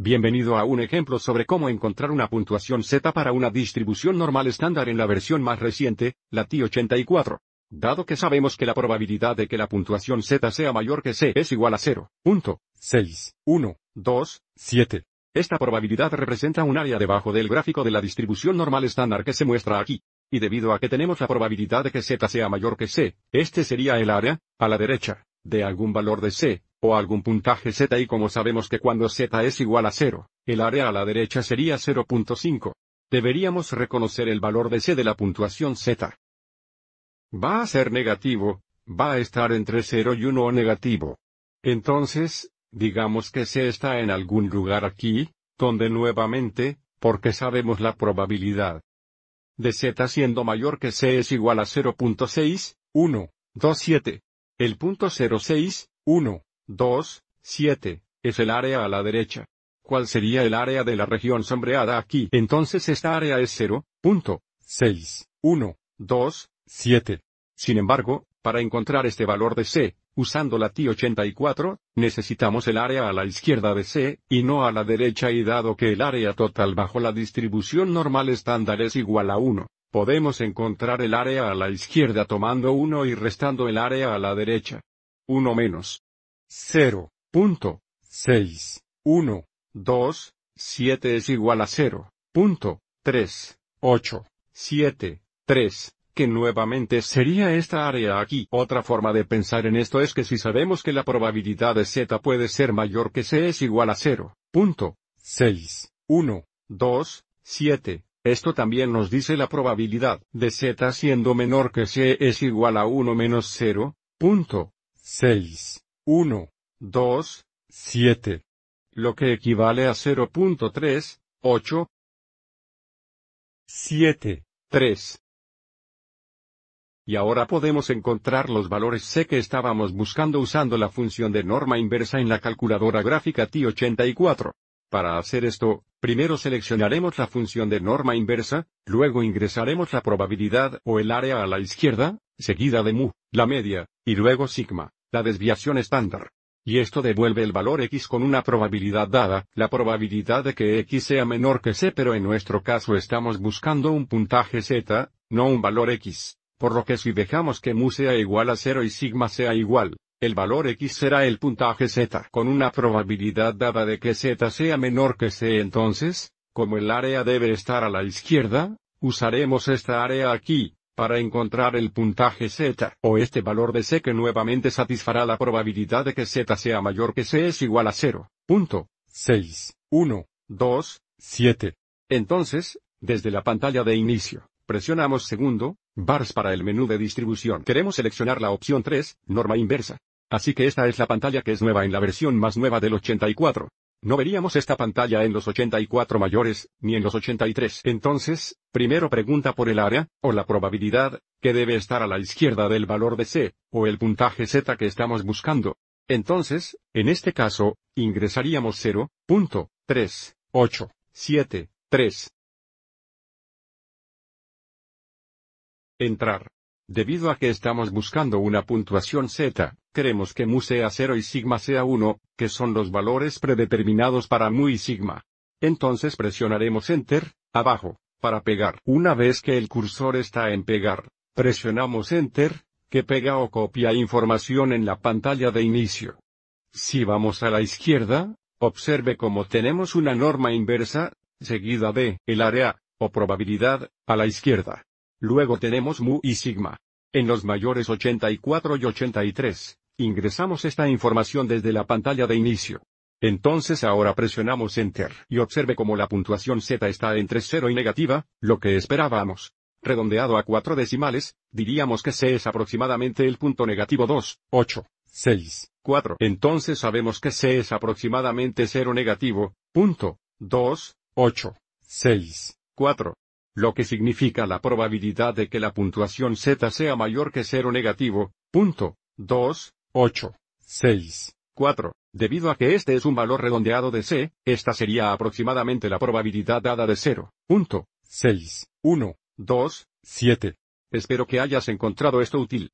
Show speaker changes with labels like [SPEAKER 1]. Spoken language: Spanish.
[SPEAKER 1] Bienvenido a un ejemplo sobre cómo encontrar una puntuación Z para una distribución normal estándar en la versión más reciente, la TI-84. Dado que sabemos que la probabilidad de que la puntuación Z sea mayor que C es igual a 0.6127. Esta probabilidad representa un área debajo del gráfico de la distribución normal estándar que se muestra aquí. Y debido a que tenemos la probabilidad de que Z sea mayor que C, este sería el área, a la derecha, de algún valor de C, o algún puntaje z y como sabemos que cuando z es igual a 0, el área a la derecha sería 0.5. Deberíamos reconocer el valor de c de la puntuación z. Va a ser negativo, va a estar entre 0 y 1 o negativo. Entonces, digamos que c está en algún lugar aquí, donde nuevamente, porque sabemos la probabilidad de z siendo mayor que c es igual a 0.6, 1, 2, 7. El punto 06, 1, 2, 7, es el área a la derecha. ¿Cuál sería el área de la región sombreada aquí? Entonces esta área es 0, punto, 6, 1, 2, 7. Sin embargo, para encontrar este valor de C, usando la t 84 necesitamos el área a la izquierda de C, y no a la derecha y dado que el área total bajo la distribución normal estándar es igual a 1, podemos encontrar el área a la izquierda tomando 1 y restando el área a la derecha. 1 menos,
[SPEAKER 2] 0, punto, 6, 1,
[SPEAKER 1] 2, 7 es igual a 0, punto, 3, 8, 7, 3, que nuevamente sería esta área aquí. Otra forma de pensar en esto es que si sabemos que la probabilidad de z puede ser mayor que c es igual a 0, punto, 6, 1, 2, 7, esto también nos dice la probabilidad de z siendo menor que c es igual a 1 menos 0, punto, 6, 1, 2, 7. Lo que equivale a 0.3, 8. 7, 3. Y ahora podemos encontrar los valores C que estábamos buscando usando la función de norma inversa en la calculadora gráfica T84. Para hacer esto, primero seleccionaremos la función de norma inversa, luego ingresaremos la probabilidad o el área a la izquierda, seguida de mu, la media, y luego sigma la desviación estándar. Y esto devuelve el valor x con una probabilidad dada, la probabilidad de que x sea menor que c pero en nuestro caso estamos buscando un puntaje z, no un valor x. Por lo que si dejamos que mu sea igual a 0 y sigma sea igual, el valor x será el puntaje z con una probabilidad dada de que z sea menor que c entonces, como el área debe estar a la izquierda, usaremos esta área aquí, para encontrar el puntaje z o este valor de c que nuevamente satisfará la probabilidad de que z sea mayor que c es igual a 0. 1, 2, 7. Entonces, desde la pantalla de inicio, presionamos segundo, bars para el menú de distribución. Queremos seleccionar la opción 3, norma inversa. Así que esta es la pantalla que es nueva en la versión más nueva del 84. No veríamos esta pantalla en los 84 mayores, ni en los 83. Entonces, primero pregunta por el área, o la probabilidad, que debe estar a la izquierda del valor de C, o el puntaje Z que estamos buscando. Entonces, en este caso, ingresaríamos 0.3873. Entrar. Debido a que estamos buscando una puntuación Z, queremos que mu sea 0 y sigma sea 1, que son los valores predeterminados para mu y sigma. Entonces presionaremos Enter, abajo, para pegar. Una vez que el cursor está en pegar, presionamos Enter, que pega o copia información en la pantalla de inicio. Si vamos a la izquierda, observe cómo tenemos una norma inversa, seguida de el área, o probabilidad, a la izquierda. Luego tenemos mu y sigma. En los mayores 84 y 83, ingresamos esta información desde la pantalla de inicio. Entonces ahora presionamos Enter y observe cómo la puntuación Z está entre 0 y negativa, lo que esperábamos. Redondeado a 4 decimales, diríamos que C es aproximadamente el punto negativo 2, 8, 6, 4. Entonces sabemos que C es aproximadamente 0 negativo, punto, 2, 8, 6, 4 lo que significa la probabilidad de que la puntuación z sea mayor que 0 negativo, punto, 2, 8, 6, 4. Debido a que este es un valor redondeado de c, esta sería aproximadamente la probabilidad dada de 0, 6, 1,
[SPEAKER 2] 2, 7. Espero que hayas encontrado esto útil.